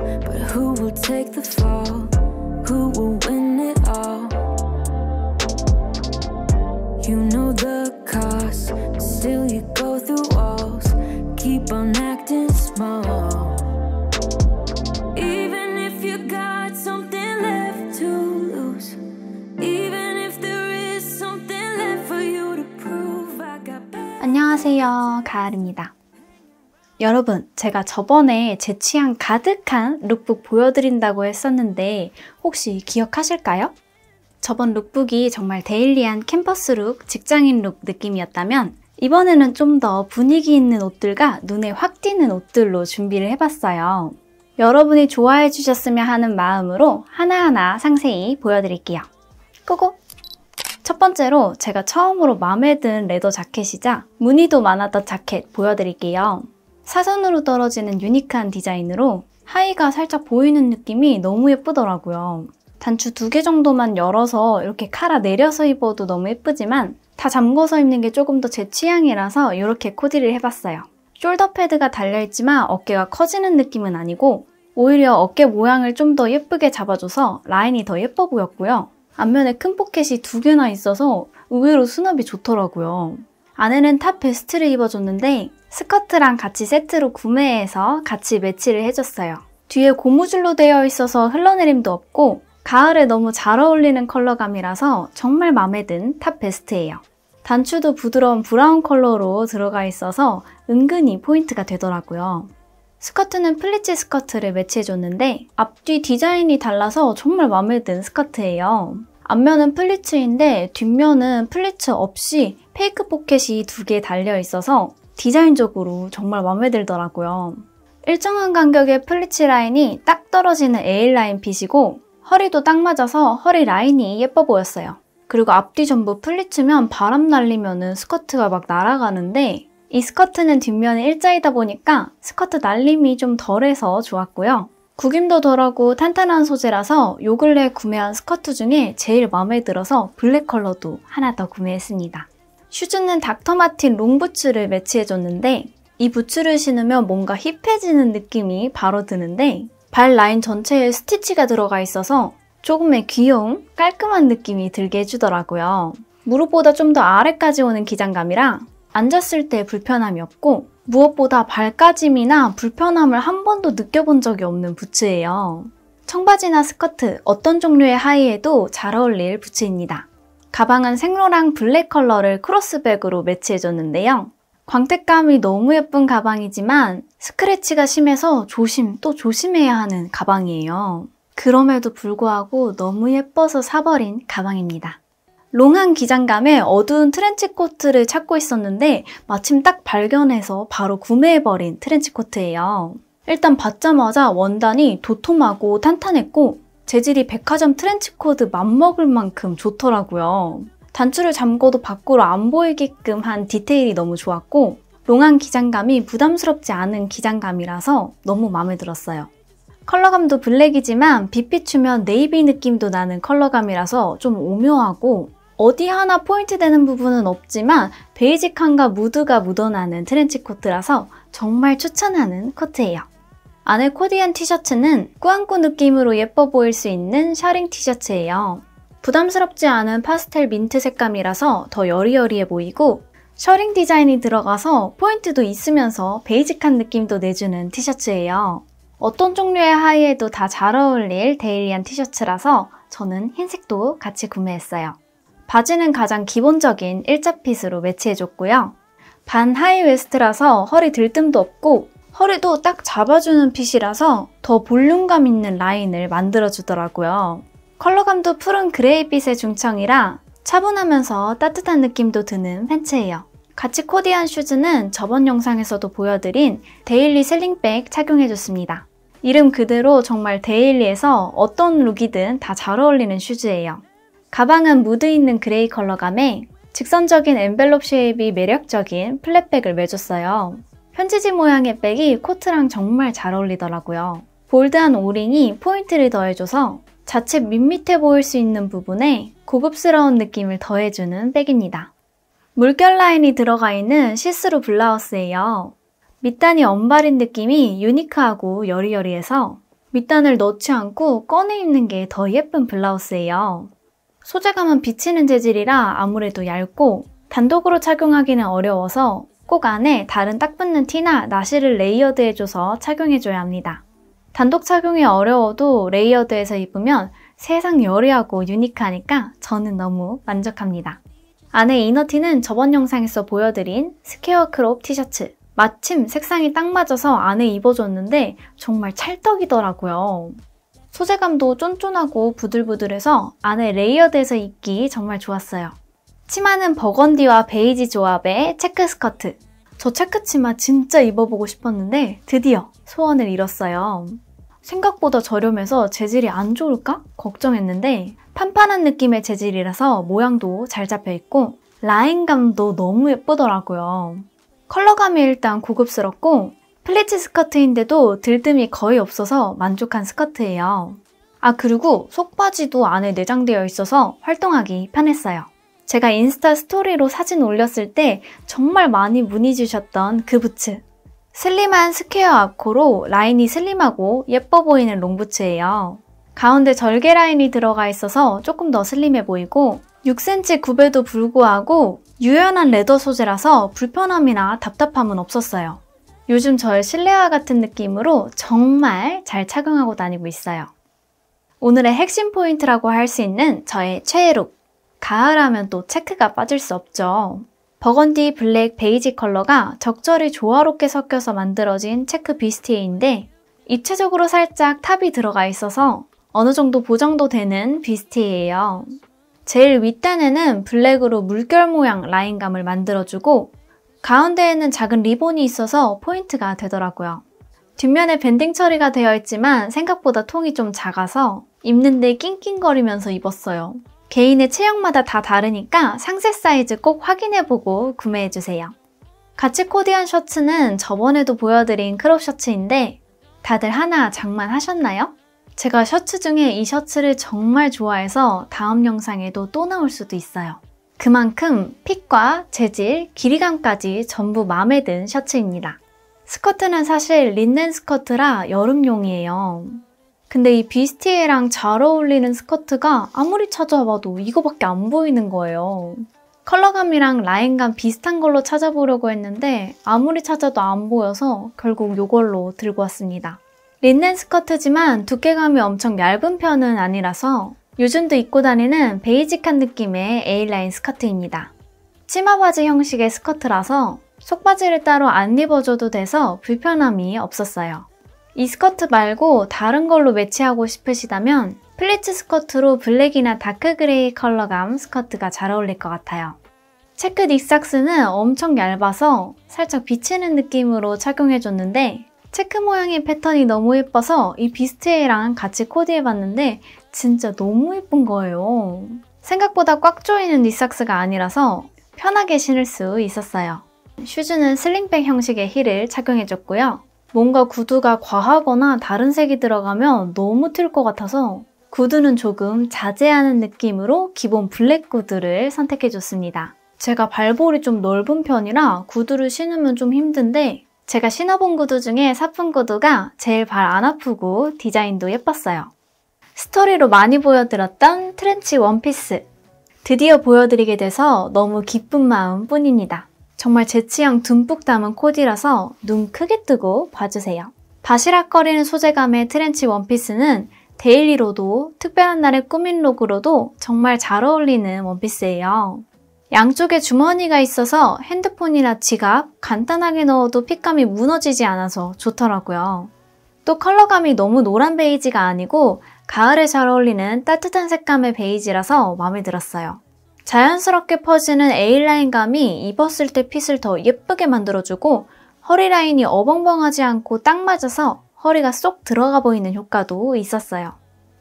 But who will take the fall? Who will win it all? You know the cost, still you go through walls. Keep on acting small. Even if you got something left to lose, even if there is something left for you to prove, I got. 안녕하세요, 가을입니다. 여러분, 제가 저번에 제 취향 가득한 룩북 보여드린다고 했었는데 혹시 기억하실까요? 저번 룩북이 정말 데일리한 캠퍼스 룩, 직장인 룩 느낌이었다면 이번에는 좀 더 분위기 있는 옷들과 눈에 확 띄는 옷들로 준비를 해봤어요. 여러분이 좋아해 주셨으면 하는 마음으로 하나하나 상세히 보여드릴게요. 고고! 첫 번째로 제가 처음으로 마음에 든 레더 자켓이자 무늬도 많았던 자켓 보여드릴게요. 사선으로 떨어지는 유니크한 디자인으로 하의가 살짝 보이는 느낌이 너무 예쁘더라고요. 단추 두 개 정도만 열어서 이렇게 칼아 내려서 입어도 너무 예쁘지만 다 잠궈서 입는 게 조금 더 제 취향이라서 이렇게 코디를 해봤어요. 숄더 패드가 달려있지만 어깨가 커지는 느낌은 아니고 오히려 어깨 모양을 좀 더 예쁘게 잡아줘서 라인이 더 예뻐 보였고요. 앞면에 큰 포켓이 두 개나 있어서 의외로 수납이 좋더라고요. 아내는 탑 베스트를 입어줬는데 스커트랑 같이 세트로 구매해서 같이 매치를 해줬어요. 뒤에 고무줄로 되어 있어서 흘러내림도 없고 가을에 너무 잘 어울리는 컬러감이라서 정말 마음에 든 탑 베스트예요. 단추도 부드러운 브라운 컬러로 들어가 있어서 은근히 포인트가 되더라고요. 스커트는 플리츠 스커트를 매치해줬는데 앞뒤 디자인이 달라서 정말 마음에 든 스커트예요. 앞면은 플리츠인데 뒷면은 플리츠 없이 페이크 포켓이 두 개 달려 있어서 디자인적으로 정말 마음에 들더라고요. 일정한 간격의 플리츠 라인이 딱 떨어지는 A 라인 핏이고 허리도 딱 맞아서 허리 라인이 예뻐 보였어요. 그리고 앞뒤 전부 플리츠면 바람 날리면 스커트가 막 날아가는데 이 스커트는 뒷면이 일자이다 보니까 스커트 날림이 좀 덜해서 좋았고요. 구김도 덜하고 탄탄한 소재라서 요 근래 구매한 스커트 중에 제일 마음에 들어서 블랙 컬러도 하나 더 구매했습니다. 슈즈는 닥터마틴 롱부츠를 매치해줬는데 이 부츠를 신으면 뭔가 힙해지는 느낌이 바로 드는데 발 라인 전체에 스티치가 들어가 있어서 조금의 귀여운 깔끔한 느낌이 들게 해주더라고요. 무릎보다 좀 더 아래까지 오는 기장감이라 앉았을 때 불편함이 없고 무엇보다 발까짐이나 불편함을 한 번도 느껴본 적이 없는 부츠예요. 청바지나 스커트, 어떤 종류의 하의에도 잘 어울릴 부츠입니다. 가방은 생로랑 블랙 컬러를 크로스백으로 매치해줬는데요. 광택감이 너무 예쁜 가방이지만 스크래치가 심해서 조심 또 조심해야 하는 가방이에요. 그럼에도 불구하고 너무 예뻐서 사버린 가방입니다. 롱한 기장감의 어두운 트렌치코트를 찾고 있었는데 마침 딱 발견해서 바로 구매해버린 트렌치코트예요. 일단 받자마자 원단이 도톰하고 탄탄했고 재질이 백화점 트렌치코트 맘먹을 만큼 좋더라고요. 단추를 잠궈도 밖으로 안 보이게끔 한 디테일이 너무 좋았고 롱한 기장감이 부담스럽지 않은 기장감이라서 너무 마음에 들었어요. 컬러감도 블랙이지만 빛 비추면 네이비 느낌도 나는 컬러감이라서 좀 오묘하고 어디 하나 포인트 되는 부분은 없지만 베이직함과 무드가 묻어나는 트렌치 코트라서 정말 추천하는 코트예요. 안에 코디한 티셔츠는 꾸안꾸 느낌으로 예뻐 보일 수 있는 샤링 티셔츠예요. 부담스럽지 않은 파스텔 민트 색감이라서 더 여리여리해 보이고 셔링 디자인이 들어가서 포인트도 있으면서 베이직한 느낌도 내주는 티셔츠예요. 어떤 종류의 하의에도 다 잘 어울릴 데일리한 티셔츠라서 저는 흰색도 같이 구매했어요. 바지는 가장 기본적인 일자핏으로 매치해줬고요. 반 하이웨스트라서 허리 들뜸도 없고 허리도 딱 잡아주는 핏이라서 더 볼륨감 있는 라인을 만들어주더라고요. 컬러감도 푸른 그레이빛의 중청이라 차분하면서 따뜻한 느낌도 드는 팬츠예요. 같이 코디한 슈즈는 저번 영상에서도 보여드린 데일리 셀링백 착용해줬습니다. 이름 그대로 정말 데일리에서 어떤 룩이든 다 잘 어울리는 슈즈예요. 가방은 무드 있는 그레이 컬러감에 직선적인 엔벨롭 쉐입이 매력적인 플랫백을 매줬어요. 편지지 모양의 백이 코트랑 정말 잘 어울리더라고요. 볼드한 오링이 포인트를 더해줘서 자칫 밋밋해 보일 수 있는 부분에 고급스러운 느낌을 더해주는 백입니다. 물결 라인이 들어가 있는 시스루 블라우스예요. 밑단이 언바린 느낌이 유니크하고 여리여리해서 밑단을 넣지 않고 꺼내 입는 게 더 예쁜 블라우스예요. 소재감은 비치는 재질이라 아무래도 얇고 단독으로 착용하기는 어려워서 꼭 안에 다른 딱 붙는 티나 나시를 레이어드해줘서 착용해줘야 합니다. 단독 착용이 어려워도 레이어드해서 입으면 세상 여리하고 유니크하니까 저는 너무 만족합니다. 안에 이너티는 저번 영상에서 보여드린 스퀘어 크롭 티셔츠 마침 색상이 딱 맞아서 안에 입어줬는데 정말 찰떡이더라고요. 소재감도 쫀쫀하고 부들부들해서 안에 레이어드해서 입기 정말 좋았어요. 치마는 버건디와 베이지 조합의 체크 스커트. 저 체크 치마 진짜 입어보고 싶었는데 드디어 소원을 이뤘어요. 생각보다 저렴해서 재질이 안 좋을까? 걱정했는데 판판한 느낌의 재질이라서 모양도 잘 잡혀있고 라인감도 너무 예쁘더라고요. 컬러감이 일단 고급스럽고 플리치 스커트인데도 들뜸이 거의 없어서 만족한 스커트예요. 아 그리고 속바지도 안에 내장되어 있어서 활동하기 편했어요. 제가 인스타 스토리로 사진 올렸을 때 정말 많이 문의 주셨던 그 부츠. 슬림한 스퀘어 아코로 라인이 슬림하고 예뻐 보이는 롱부츠예요. 가운데 절개 라인이 들어가 있어서 조금 더 슬림해 보이고 6cm 굽에도 불구하고 유연한 레더 소재라서 불편함이나 답답함은 없었어요. 요즘 저의 실내화 같은 느낌으로 정말 잘 착용하고 다니고 있어요. 오늘의 핵심 포인트라고 할 수 있는 저의 최애 룩. 가을하면 또 체크가 빠질 수 없죠. 버건디 블랙 베이지 컬러가 적절히 조화롭게 섞여서 만들어진 체크 비스티에인데 입체적으로 살짝 탑이 들어가 있어서 어느 정도 보정도 되는 비스티에요. 제일 윗단에는 블랙으로 물결 모양 라인감을 만들어주고 가운데에는 작은 리본이 있어서 포인트가 되더라고요. 뒷면에 밴딩 처리가 되어 있지만 생각보다 통이 좀 작아서 입는데 낑낑거리면서 입었어요. 개인의 체형마다 다 다르니까 상세 사이즈 꼭 확인해보고 구매해주세요. 같이 코디한 셔츠는 저번에도 보여드린 크롭 셔츠인데 다들 하나 장만하셨나요? 제가 셔츠 중에 이 셔츠를 정말 좋아해서 다음 영상에도 또 나올 수도 있어요. 그만큼 핏과 재질, 길이감까지 전부 마음에 든 셔츠입니다. 스커트는 사실 린넨 스커트라 여름용이에요. 근데 이 비스티에랑 잘 어울리는 스커트가 아무리 찾아봐도 이거밖에 안 보이는 거예요. 컬러감이랑 라인감 비슷한 걸로 찾아보려고 했는데 아무리 찾아도 안 보여서 결국 이걸로 들고 왔습니다. 린넨 스커트지만 두께감이 엄청 얇은 편은 아니라서 요즘도 입고 다니는 베이직한 느낌의 A라인 스커트입니다. 치마 바지 형식의 스커트라서 속바지를 따로 안 입어줘도 돼서 불편함이 없었어요. 이 스커트 말고 다른 걸로 매치하고 싶으시다면 플리츠 스커트로 블랙이나 다크그레이 컬러감 스커트가 잘 어울릴 것 같아요. 체크 닉삭스는 엄청 얇아서 살짝 비치는 느낌으로 착용해줬는데 체크 모양의 패턴이 너무 예뻐서 이 비스트에랑 이 같이 코디해봤는데 진짜 너무 예쁜 거예요. 생각보다 꽉 조이는 니삭스가 아니라서 편하게 신을 수 있었어요. 슈즈는 슬링백 형식의 힐을 착용해줬고요. 뭔가 구두가 과하거나 다른 색이 들어가면 너무 튈것 같아서 구두는 조금 자제하는 느낌으로 기본 블랙 구두를 선택해줬습니다. 제가 발볼이 좀 넓은 편이라 구두를 신으면 좀 힘든데 제가 신어본 구두 중에 사픈 구두가 제일 발 안 아프고 디자인도 예뻤어요. 스토리로 많이 보여드렸던 트렌치 원피스 드디어 보여드리게 돼서 너무 기쁜 마음뿐입니다. 정말 제 취향 듬뿍 담은 코디라서 눈 크게 뜨고 봐주세요. 바시락거리는 소재감의 트렌치 원피스는 데일리로도 특별한 날의 꾸민 룩으로도 정말 잘 어울리는 원피스예요. 양쪽에 주머니가 있어서 핸드폰이나 지갑 간단하게 넣어도 핏감이 무너지지 않아서 좋더라고요. 또 컬러감이 너무 노란 베이지가 아니고 가을에 잘 어울리는 따뜻한 색감의 베이지라서 마음에 들었어요. 자연스럽게 퍼지는 A라인감이 입었을 때 핏을 더 예쁘게 만들어주고 허리라인이 어벙벙하지 않고 딱 맞아서 허리가 쏙 들어가 보이는 효과도 있었어요.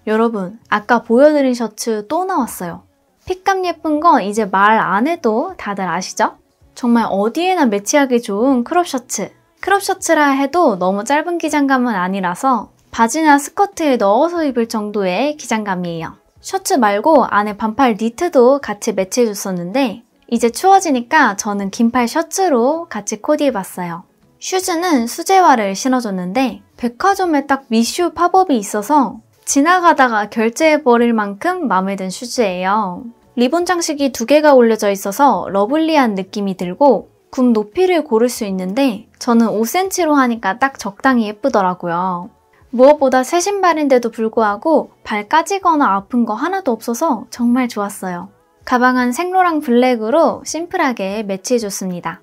여러분, 아까 보여드린 셔츠 또 나왔어요. 핏감 예쁜 거 이제 말 안 해도 다들 아시죠? 정말 어디에나 매치하기 좋은 크롭 셔츠. 크롭 셔츠라 해도 너무 짧은 기장감은 아니라서 바지나 스커트에 넣어서 입을 정도의 기장감이에요. 셔츠 말고 안에 반팔 니트도 같이 매치해줬었는데 이제 추워지니까 저는 긴팔 셔츠로 같이 코디해봤어요. 슈즈는 수제화를 신어줬는데 백화점에 딱 미슈 팝업이 있어서 지나가다가 결제해버릴 만큼 마음에 든 슈즈예요. 리본 장식이 두 개가 올려져 있어서 러블리한 느낌이 들고 굽 높이를 고를 수 있는데 저는 5cm로 하니까 딱 적당히 예쁘더라고요. 무엇보다 새 신발인데도 불구하고 발 까지거나 아픈 거 하나도 없어서 정말 좋았어요. 가방은 생로랑 블랙으로 심플하게 매치해줬습니다.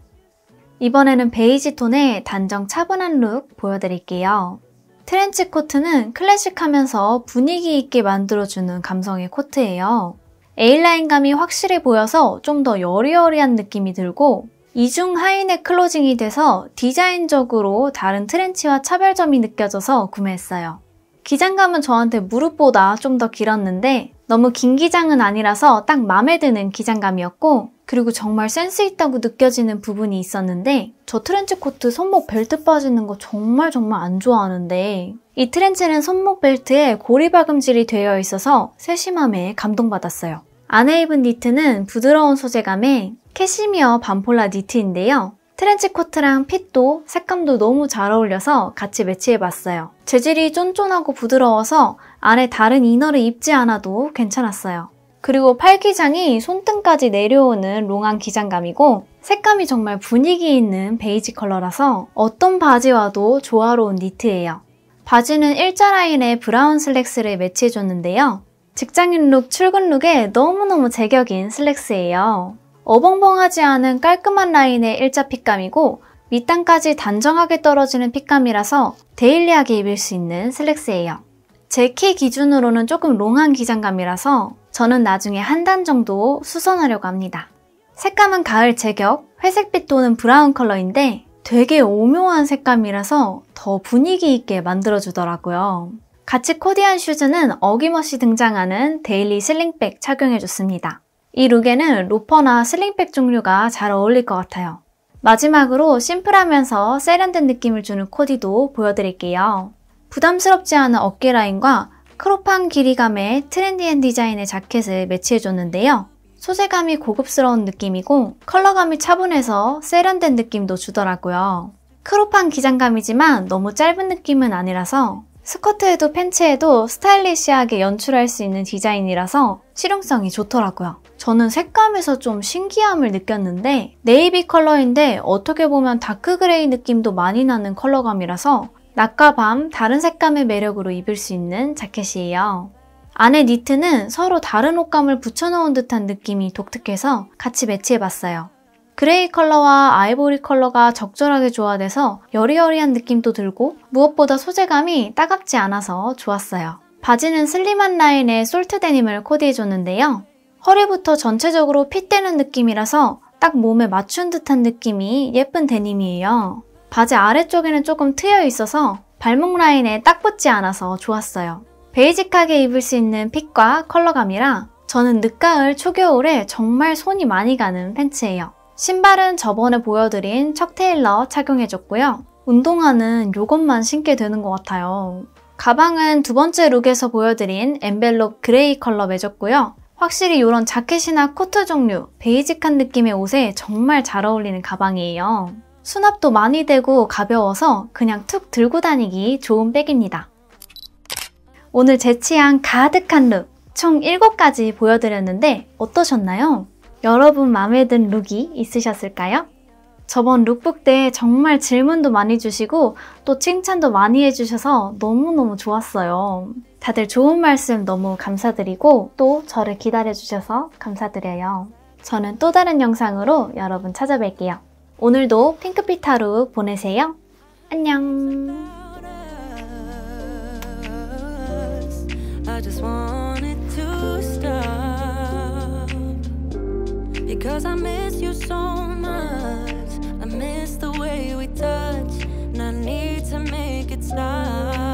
이번에는 베이지 톤의 단정 차분한 룩 보여드릴게요. 트렌치 코트는 클래식하면서 분위기 있게 만들어주는 감성의 코트예요. A라인감이 확실히 보여서 좀 더 여리여리한 느낌이 들고 이중 하이넥 클로징이 돼서 디자인적으로 다른 트렌치와 차별점이 느껴져서 구매했어요. 기장감은 저한테 무릎보다 좀 더 길었는데 너무 긴 기장은 아니라서 딱 마음에 드는 기장감이었고 그리고 정말 센스있다고 느껴지는 부분이 있었는데 저 트렌치 코트 손목 벨트 빠지는 거 정말 정말 안 좋아하는데 이 트렌치는 손목 벨트에 고리 박음질이 되어 있어서 세심함에 감동받았어요. 안에 입은 니트는 부드러운 소재감에 캐시미어 반폴라 니트인데요. 트렌치코트랑 핏도 색감도 너무 잘 어울려서 같이 매치해봤어요. 재질이 쫀쫀하고 부드러워서 안에 다른 이너를 입지 않아도 괜찮았어요. 그리고 팔기장이 손등까지 내려오는 롱한 기장감이고 색감이 정말 분위기 있는 베이지 컬러라서 어떤 바지와도 조화로운 니트예요. 바지는 일자 라인의 브라운 슬랙스를 매치해줬는데요. 직장인 룩, 출근 룩에 너무너무 제격인 슬랙스예요. 어벙벙하지 않은 깔끔한 라인의 일자 핏감이고 밑단까지 단정하게 떨어지는 핏감이라서 데일리하게 입을 수 있는 슬랙스예요. 제 키 기준으로는 조금 롱한 기장감이라서 저는 나중에 한 단 정도 수선하려고 합니다. 색감은 가을 제격, 회색빛 또는 브라운 컬러인데 되게 오묘한 색감이라서 더 분위기 있게 만들어주더라고요. 같이 코디한 슈즈는 어김없이 등장하는 데일리 슬링백 착용해줬습니다. 이 룩에는 로퍼나 슬링백 종류가 잘 어울릴 것 같아요. 마지막으로 심플하면서 세련된 느낌을 주는 코디도 보여드릴게요. 부담스럽지 않은 어깨 라인과 크롭한 길이감의 트렌디한 디자인의 자켓을 매치해줬는데요. 소재감이 고급스러운 느낌이고 컬러감이 차분해서 세련된 느낌도 주더라고요. 크롭한 기장감이지만 너무 짧은 느낌은 아니라서 스커트에도 팬츠에도 스타일리시하게 연출할 수 있는 디자인이라서 실용성이 좋더라고요. 저는 색감에서 좀 신기함을 느꼈는데 네이비 컬러인데 어떻게 보면 다크그레이 느낌도 많이 나는 컬러감이라서 낮과 밤 다른 색감의 매력으로 입을 수 있는 자켓이에요. 안에 니트는 서로 다른 옷감을 붙여넣은 듯한 느낌이 독특해서 같이 매치해봤어요. 그레이 컬러와 아이보리 컬러가 적절하게 조화돼서 여리여리한 느낌도 들고 무엇보다 소재감이 따갑지 않아서 좋았어요. 바지는 슬림한 라인의 솔트 데님을 코디해줬는데요. 허리부터 전체적으로 핏대는 느낌이라서 딱 몸에 맞춘 듯한 느낌이 예쁜 데님이에요. 바지 아래쪽에는 조금 트여 있어서 발목 라인에 딱 붙지 않아서 좋았어요. 베이직하게 입을 수 있는 핏과 컬러감이라 저는 늦가을, 초겨울에 정말 손이 많이 가는 팬츠예요. 신발은 저번에 보여드린 척테일러 착용해줬고요. 운동화는 이것만 신게 되는 것 같아요. 가방은 두 번째 룩에서 보여드린 엠벨롭 그레이 컬러 매줬고요. 확실히 이런 자켓이나 코트 종류, 베이직한 느낌의 옷에 정말 잘 어울리는 가방이에요. 수납도 많이 되고 가벼워서 그냥 툭 들고 다니기 좋은 백입니다. 오늘 제 취향 가득한 룩, 총 7가지 보여드렸는데 어떠셨나요? 여러분 마음에 든 룩이 있으셨을까요? 저번 룩북 때 정말 질문도 많이 주시고 또 칭찬도 많이 해주셔서 너무너무 좋았어요. 다들 좋은 말씀 너무 감사드리고 또 저를 기다려주셔서 감사드려요. 저는 또 다른 영상으로 여러분 찾아뵐게요. 오늘도 핑크빛 하루 보내세요. 안녕! I just wanted to stop Because I miss you so much I miss the way we touch And I need to make it stop